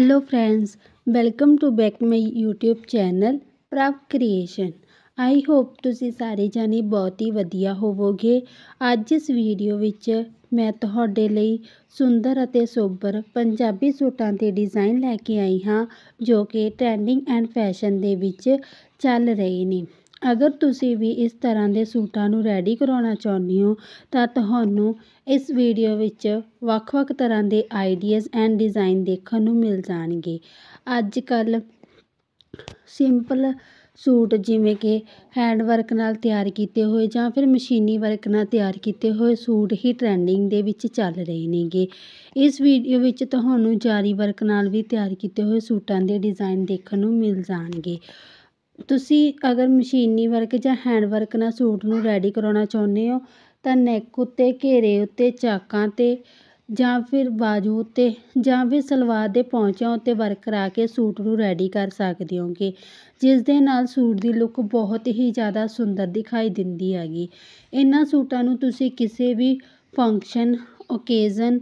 hello friends welcome to back my youtube channel Prabh creation I hope ਤੁਸੀਂ ਸਾਰੇ ਜਾਨੀ ਬਹੁਤ ਹੀ ਵਧੀਆ ਹੋਵੋਗੇ ਅੱਜ ਇਸ ਵੀਡੀਓ ਵਿੱਚ ਮੈਂ ਤੁਹਾਡੇ ਲਈ ਸੁੰਦਰ ਅਤੇ ਸੋਬਰ ਪੰਜਾਬੀ ਸੂਟਾਂ ਦੇ ਡਿਜ਼ਾਈਨ ਲੈ ਕੇ ਆਈ ਹਾਂ ਜੋ ਕਿ ਟ੍ਰੈਂਡਿੰਗ ਐਂਡ ਫੈਸ਼ਨ ਦੇ ਵਿੱਚ ਚੱਲ ਰਹੇ ਨੇ ਅਗਰ ਤੁਸੀਂ ਵੀ ਇਸ ਤਰ੍ਹਾਂ ਦੇ ਸੂਟਾਂ ਨੂੰ ਰੈਡੀ ਕਰਾਉਣਾ ਚਾਹੁੰਦੇ ਹੋ ਤਾਂ ਤੁਹਾਨੂੰ ਇਸ ਵੀਡੀਓ ਵਿੱਚ ਵੱਖ ਵੱਖ ਤਰ੍ਹਾਂ ਦੇ ਆਈਡੀਆਜ਼ ਐਂਡ ਡਿਜ਼ਾਈਨ ਦੇਖਣ ਨੂੰ ਮਿਲ ਜਾਣਗੇ ਅੱਜ ਕੱਲ ਸਿੰਪਲ ਸੂਟ ਜਿਵੇਂ ਕਿ ਹੈਂਡ ਵਰਕ ਨਾਲ ਤਿਆਰ ਕੀਤੇ ਹੋਏ ਜਾਂ ਫਿਰ ਮਸ਼ੀਨੀ ਵਰਕ ਨਾਲ ਤਿਆਰ ਕੀਤੇ ਹੋਏ ਸੂਟ ਹੀ ਟ੍ਰੈਂਡਿੰਗ ਦੇ ਵਿੱਚ ਚੱਲ ਰਹੇ ਨੇਗੇ ਇਸ ਵੀਡੀਓ ਵਿੱਚ ਤੁਹਾਨੂੰ ਜਾਰੀ ਵਰਕ ਨਾਲ ਵੀ ਤਿਆਰ ਕੀਤੇ ਹੋਏ ਸੂਟਾਂ ਦੇ ਡਿਜ਼ਾਈਨ ਦੇਖਣ ਨੂੰ ਮਿਲ ਜਾਣਗੇ ਤੁਸੀਂ ਅਗਰ ਮਸ਼ੀਨੀ ਵਰਕ ਜਾਂ ਹੈਂਡ ਵਰਕ ਨਾਲ ਸੂਟ ਨੂੰ ਰੈਡੀ ਕਰਾਉਣਾ ਚਾਹੁੰਦੇ ਹੋ ਤਾਂ ਨੈਕ ਉੱਤੇ ਘੇਰੇ ਉੱਤੇ ਚਾਕਾਂ 'ਤੇ ਜਾਂ ਫਿਰ ਬਾਜੂ ਉੱਤੇ ਜਾਂ ਫਿਰ ਸਲਵਾਰ ਦੇ ਪੌਂਚਿਆਂ ਉੱਤੇ ਵਰਕ ਕਰਾ ਕੇ ਸੂਟ ਨੂੰ ਰੈਡੀ ਕਰ ਸਕਦੇ ਹੋਗੇ ਜਿਸ ਦੇ ਨਾਲ ਸੂਟ ਦੀ ਲੁੱਕ ਬਹੁਤ ਹੀ ਜ਼ਿਆਦਾ ਸੁੰਦਰ ਦਿਖਾਈ ਦਿੰਦੀ ਹੈਗੀ ਇਹਨਾਂ ਸੂਟਾਂ ਨੂੰ ਤੁਸੀਂ ਕਿਸੇ ਵੀ ਫੰਕਸ਼ਨ ਓਕੇਜ਼ਨ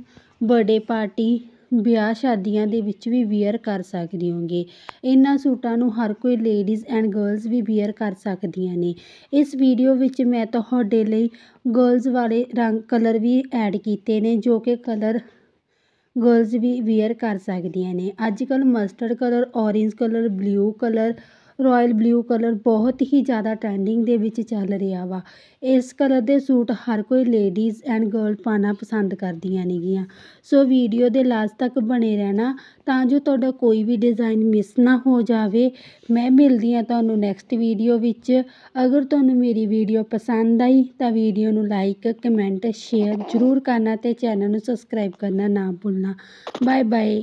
ਬਰਥਡੇ ਪਾਰਟੀ ਵਿਆਹ ਸ਼ਾਦੀਆਂ ਦੇ ਵਿੱਚ ਵੀ ਵੀਅਰ ਕਰ ਸਕਦੇ ਹੋਗੇ ਇਹਨਾਂ ਸੂਟਾਂ ਨੂੰ ਹਰ ਕੋਈ ਲੇਡੀਜ਼ ਐਂਡ ਗਰਲਜ਼ ਵੀ ਵੀਅਰ ਕਰ ਸਕਦੀਆਂ ਨੇ ਇਸ ਵੀਡੀਓ ਵਿੱਚ ਮੈਂ ਤੁਹਾਡੇ ਲਈ ਗਰਲਜ਼ ਵਾਲੇ ਰੰਗ ਕਲਰ ਵੀ ਐਡ ਕੀਤੇ ਨੇ ਜੋ ਕਿ ਕਲਰ ਗਰਲਜ਼ ਵੀ ਵੀਅਰ ਕਰ ਸਕਦੀਆਂ ਨੇ ਅੱਜ ਕੱਲ੍ਹ mustard colour orange colour blue colour royal blue colour ਬਹੁਤ ਹੀ ਜ਼ਿਆਦਾ ਟ੍ਰੈਂਡਿੰਗ ਦੇ ਵਿੱਚ ਚੱਲ ਰਿਹਾ ਵਾ ਇਸ ਕਲਰ ਦੇ ਸੂਟ ਹਰ ਕੋਈ ਲੇਡੀਜ਼ ਐਂਡ ਗਰਲ ਪਾਣਾ ਪਸੰਦ ਕਰਦੀਆਂ ਨੇਗੀਆਂ ਸੋ ਵੀਡੀਓ ਦੇ ਲਾਸਟ ਤੱਕ ਬਣੇ ਰਹਿਣਾ ਤਾਂ ਜੋ ਤੁਹਾਡਾ ਕੋਈ ਵੀ ਡਿਜ਼ਾਈਨ ਮਿਸ ਨਾ ਹੋ ਜਾਵੇ ਮੈਂ ਮਿਲਦੀ ਹਾਂ ਤੁਹਾਨੂੰ ਨੈਕਸਟ ਵੀਡੀਓ ਵਿੱਚ ਅਗਰ ਤੁਹਾਨੂੰ ਮੇਰੀ ਵੀਡੀਓ ਪਸੰਦ ਆਈ ਤਾਂ ਵੀਡੀਓ ਨੂੰ ਲਾਈਕ ਕਮੈਂਟ ਸ਼ੇਅਰ ਜ਼ਰੂਰ ਕਰਨਾ ਤੇ ਚੈਨਲ ਨੂੰ ਸਬਸਕ੍ਰਾਈਬ ਕਰਨਾ ਨਾ ਭੁੱਲਣਾ ਬਾਏ ਬਾਏ